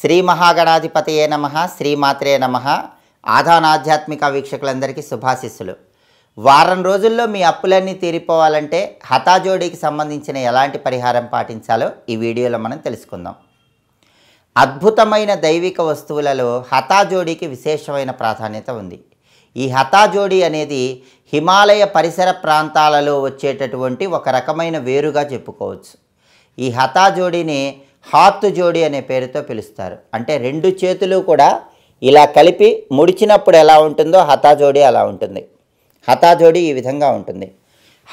శ్రీ మహాగణాధిపతయే నమ శ్రీమాత్రే నమ ఆధ్యాత్మిక వీక్షకులందరికీ శుభాశిస్సులు వారం రోజుల్లో మీ అప్పులన్నీ తీరిపోవాలంటే హతాజోడీకి సంబంధించిన ఎలాంటి పరిహారం పాటించాలో ఈ వీడియోలో మనం తెలుసుకుందాం అద్భుతమైన దైవిక వస్తువులలో హతాజోడీకి విశేషమైన ప్రాధాన్యత ఉంది ఈ హతాజోడి అనేది హిమాలయ పరిసర ప్రాంతాలలో వచ్చేటటువంటి ఒక రకమైన వేరుగా చెప్పుకోవచ్చు ఈ హతాజోడిని హాత్ జోడి అనే పేరుతో పిలుస్తారు అంటే రెండు చేతులు కూడా ఇలా కలిపి ముడిచినప్పుడు ఎలా ఉంటుందో హతాజోడి అలా ఉంటుంది హతాజోడి ఈ విధంగా ఉంటుంది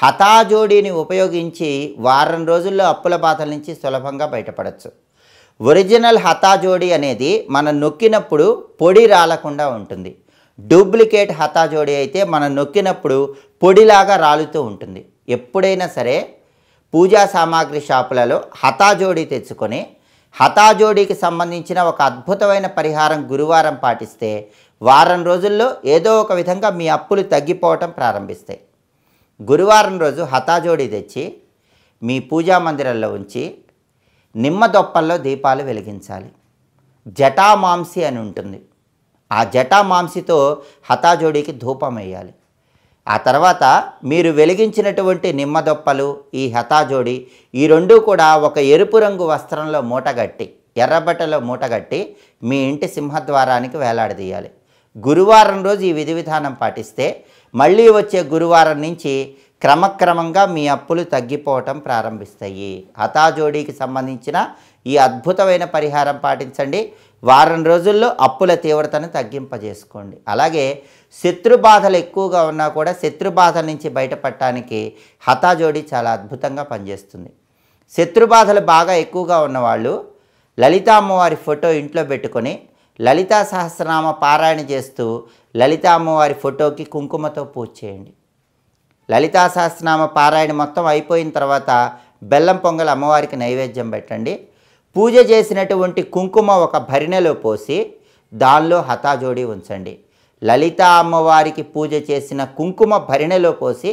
హతాజోడిని ఉపయోగించి వారం రోజుల్లో అప్పుల బాధల నుంచి సులభంగా బయటపడవచ్చు ఒరిజినల్ హతాజోడి అనేది మనం నొక్కినప్పుడు పొడి రాలకుండా ఉంటుంది డూప్లికేట్ హతాజోడి అయితే మనం నొక్కినప్పుడు పొడిలాగా రాలుతూ ఉంటుంది ఎప్పుడైనా సరే పూజా సామాగ్రి షాపులలో హతాజోడి తెచ్చుకొని హతాజోడికి సంబంధించిన ఒక అద్భుతమైన పరిహారం గురువారం పాటిస్తే వారం రోజుల్లో ఏదో ఒక విధంగా మీ అప్పులు తగ్గిపోవటం ప్రారంభిస్తాయి గురువారం రోజు హతాజోడి తెచ్చి మీ పూజా మందిరంలో ఉంచి నిమ్మ దొప్పల్లో దీపాలు వెలిగించాలి జటామాంసి అని ఉంటుంది ఆ జటామాంసితో హతాజోడికి ధూపం వేయాలి ఆ తర్వాత మీరు వెలిగించినటువంటి నిమ్మదొప్పలు ఈ హతాజోడి ఈ రెండూ కూడా ఒక ఎరుపు రంగు వస్త్రంలో మూటగట్టి ఎర్రబట్టలో మూటగట్టి మీ ఇంటి సింహద్వారానికి వేలాడదీయాలి గురువారం రోజు ఈ విధి విధానం పాటిస్తే మళ్ళీ వచ్చే గురువారం నుంచి క్రమక్రమంగా మీ అప్పులు తగ్గిపోవటం ప్రారంభిస్తాయి హతాజోడీకి సంబంధించిన ఈ అద్భుతమైన పరిహారం పాటించండి వారం రోజుల్లో అప్పుల తీవ్రతను తగ్గింపజేసుకోండి అలాగే శత్రు బాధలు ఎక్కువగా ఉన్నా కూడా శత్రు బాధ నుంచి బయటపడటానికి హతాజోడి చాలా అద్భుతంగా పనిచేస్తుంది శత్రు బాధలు బాగా ఎక్కువగా ఉన్నవాళ్ళు లలిత అమ్మవారి ఫోటో ఇంట్లో పెట్టుకొని లలితా సహస్రనామ పారాయణ చేస్తూ లలితా అమ్మవారి ఫోటోకి కుంకుమతో పూజ చేయండి లలితా సహస్రనామ పారాయణ మొత్తం అయిపోయిన తర్వాత బెల్లం పొంగల్ అమ్మవారికి నైవేద్యం పెట్టండి పూజ చేసినటువంటి కుంకుమ ఒక భరిణెలో పోసి దానిలో హతాజోడి ఉంచండి లలిత అమ్మవారికి పూజ చేసిన కుంకుమ భరిణెలో పోసి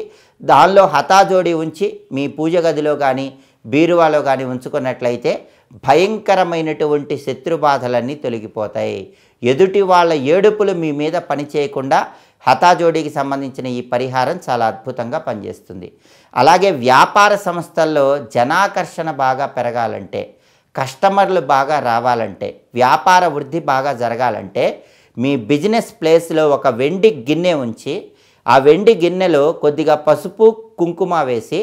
దానిలో హతాజోడి ఉంచి మీ పూజ గదిలో కానీ బీరువాలో కానీ ఉంచుకున్నట్లయితే భయంకరమైనటువంటి శత్రుబాధలన్నీ తొలగిపోతాయి ఎదుటి వాళ్ళ ఏడుపులు మీ మీద పనిచేయకుండా హతాజోడికి సంబంధించిన ఈ పరిహారం చాలా అద్భుతంగా పనిచేస్తుంది అలాగే వ్యాపార సంస్థల్లో జనాకర్షణ బాగా పెరగాలంటే కస్టమర్లు బాగా రావాలంటే వ్యాపార వృద్ధి బాగా జరగాలంటే మీ బిజినెస్ ప్లేస్లో ఒక వెండి గిన్నె ఉంచి ఆ వెండి గిన్నెలో కొద్దిగా పసుపు కుంకుమ వేసి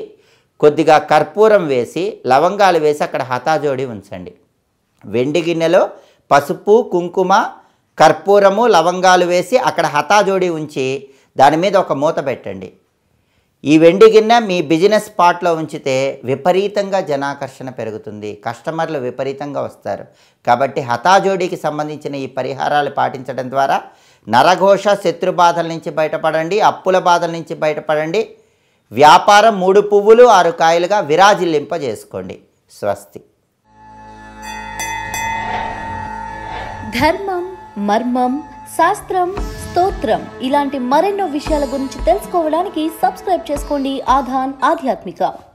కొద్దిగా కర్పూరం వేసి లవంగాలు వేసి అక్కడ హతాజోడి ఉంచండి వెండి గిన్నెలో పసుపు కుంకుమ కర్పూరము లవంగాలు వేసి అక్కడ హతాజోడి ఉంచి దాని మీద ఒక మూత పెట్టండి ఈ వెండి గిన్నె మీ బిజినెస్ పార్ట్లో ఉంచితే విపరీతంగా జనాకర్షణ పెరుగుతుంది కస్టమర్లు విపరీతంగా వస్తారు కాబట్టి హతాజోడికి సంబంధించిన ఈ పరిహారాలు పాటించడం ద్వారా నరఘోష శత్రు బాధల నుంచి బయటపడండి అప్పుల బాధల నుంచి బయటపడండి వ్యాపారం మూడు పువ్వులు ఆరు కాయలుగా విరాజిల్లింపజేసుకోండి స్వస్తి ధర్మం మర్మం శాస్త్రం స్తోత్రం ఇలాంటి మరెన్నో విషయాల గురించి తెలుసుకోవడానికి సబ్స్క్రైబ్ చేసుకోండి ఆధాన్ ఆధ్యాత్మిక